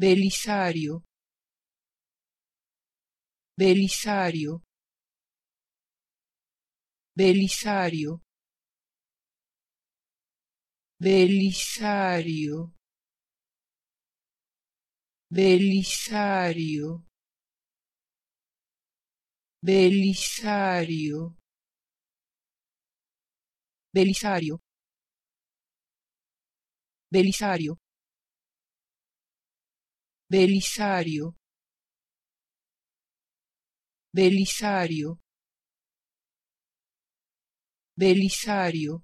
Belisario. Belisario. Belisario. Belisario. Belisario. Belisario. Belisario. Belisario. Belisario. Belisario. Belisario.